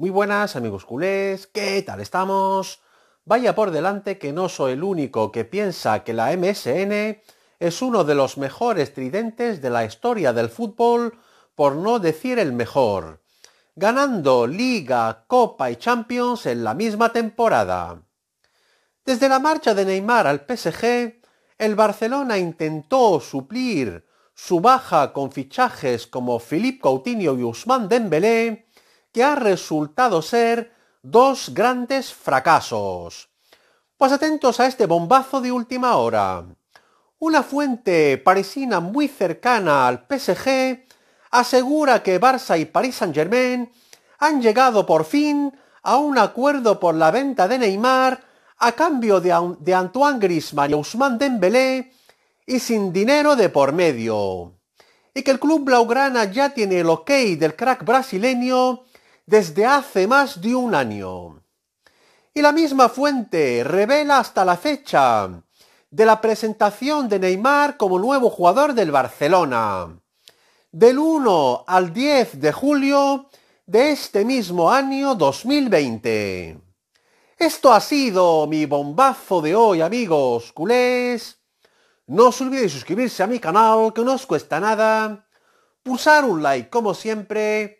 Muy buenas amigos culés, ¿qué tal estamos? Vaya por delante que no soy el único que piensa que la MSN es uno de los mejores tridentes de la historia del fútbol, por no decir el mejor, ganando Liga, Copa y Champions en la misma temporada. Desde la marcha de Neymar al PSG, el Barcelona intentó suplir su baja con fichajes como Philippe Coutinho y Usman Dembélé, que ha resultado ser dos grandes fracasos. Pues atentos a este bombazo de última hora. Una fuente parisina muy cercana al PSG asegura que Barça y Paris Saint-Germain han llegado por fin a un acuerdo por la venta de Neymar a cambio de, Antoine Griezmann y Ousmane Dembélé y sin dinero de por medio. Y que el club blaugrana ya tiene el ok del crack brasileño desde hace más de un año. Y la misma fuente revela hasta la fecha de la presentación de Neymar como nuevo jugador del Barcelona. Del 1 al 10 de julio de este mismo año 2020. Esto ha sido mi bombazo de hoy, amigos culés. No os olvidéis suscribirse a mi canal, que no os cuesta nada. Pulsar un like, como siempre